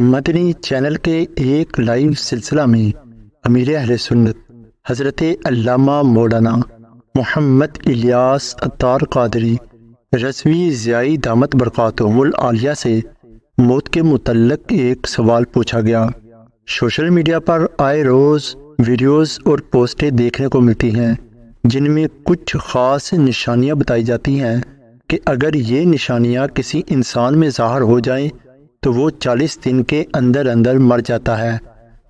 Madani channel के एक live सिलसिला में अमीर अहल सुन्नत हज़रत अल्लामा मौलाना मोहम्मद इलियास अतार कादरी रस्वी ज़ियाई दामत बरक़ातुल आलिया से मौत के मुतलक एक सवाल पूछा गया सोशल मीडिया पर आए रोज़ वीडियोस और पोस्टें देखने को मिलती हैं जिनमें कुछ ख़ास निशानियां बताई जाती हैं कि अगर ये निशानियां किसी इंसान में ज़ाहर हो जाएं तो वो चालीस दिन के अंदर अंदर मर जाता है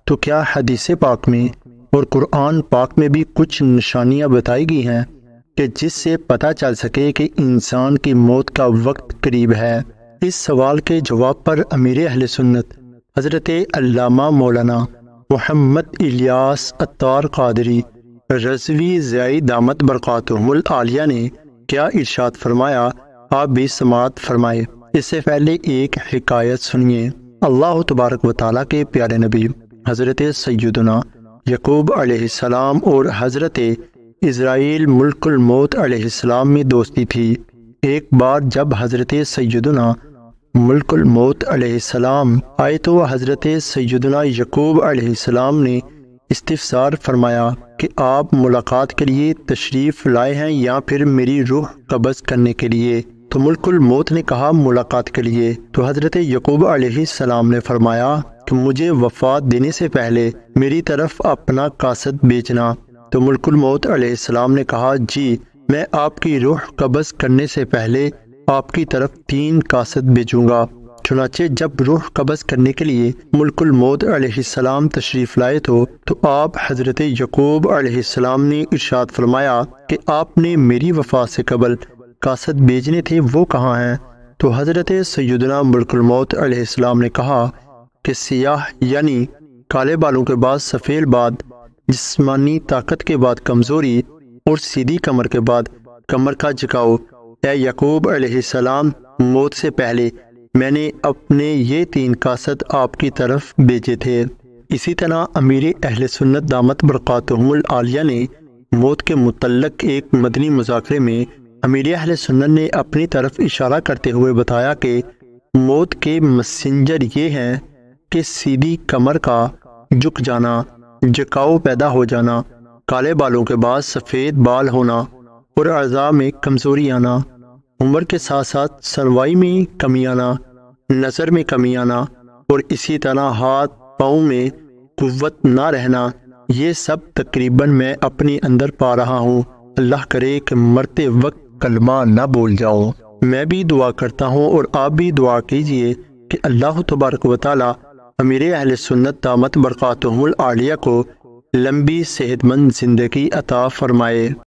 तो क्या हदीस पाक में और कुरान पाक में भी कुछ निशानियाँ बताई गई हैं कि जिससे पता चल सके कि इंसान की मौत का वक्त करीब है इस सवाल के जवाब पर अमीर अहल सुन्नत हज़रत अल्लामा मौलाना मोहम्मद इलियास अतार कादरी रजवी जयाई दामत बरक़ातमल आलिया ने क्या इर्शाद फरमाया आप भी समात फरमाए इससे पहले एक हिकायत सुनिए अल्लाह तबारक व ताली के प्यारे नबी हज़रत सैदना यकूब आसमाम और हज़रत इसराइल मुल्कमौत आसमाम में दोस्ती थी एक बार जब हज़रत सैदना मुल्कमौत आसमाम आए तो हज़रत सैदना यकूब आसमाम ने इस्तफसार फरमाया कि आप मुलाकात के लिए तशरीफ़ लाए हैं या फिर मेरी रूह कब्ज़ करने के लिए तो मुल्कुल मौत ने कहा मुलाकात के लिए तो हज़रत यकूब सलाम ने फरमाया कि मुझे वफात देने से पहले मेरी तरफ अपना कासद बेचना तो मुल्कुल मौत सलाम ने कहा जी मैं आपकी रूह कब्ज़ करने से पहले आपकी तरफ तीन कासद बेचूंगा चुनाचे जब रूह कब्ज़ करने के लिए मुल्कुल मौत सलाम तशरीफ़ लाए तो तो आप हज़रत यकूब सलाम ने इरशाद फरमाया कि आपने मेरी वफा से कबल कासद बेचने थे वो कहाँ हैं तो हज़रत सैदना मलकलमौत आसमाम ने कहा कि सियाह यानी काले बालों के बाद सफ़ेद बाद जिसमानी ताकत के बाद कमज़ोरी और सीधी कमर के बाद कमर का झुकाव ए यकूब सलाम मौत से पहले मैंने अपने ये तीन कासद आपकी तरफ बेचे थे इसी तरह अमीर अहल सुन्नत दामत बरक़ातहमल आलिया ने मौत के मुतलक एक मदनी मुजाकरे में अमीर अहल सुन्नत ने अपनी तरफ इशारा करते हुए बताया कि मौत के मसेंजर ये हैं कि सीधी कमर का झुक जाना जकाऊ पैदा हो जाना काले बालों के बाद सफ़ेद बाल होना और अज़ा में कमज़ोरी आना उम्र के साथ साथ सरवाई में कमी आना नज़र में कमी आना और इसी तरह हाथ पाँव में कुत ना रहना ये सब तकरीबन मैं अपने अंदर पा रहा हूँ अल्लाह करे कि मरते वक्त कलमा न बोल जाओ मैं भी दुआ करता हूँ और आप भी दुआ कीजिए कि अल्लाह तबारक वाली अमीर अहल सुन्नत दामत बरक़ातहल आलिया को लंबी सेहतमंद ज़िंदगी अता फ़रमाए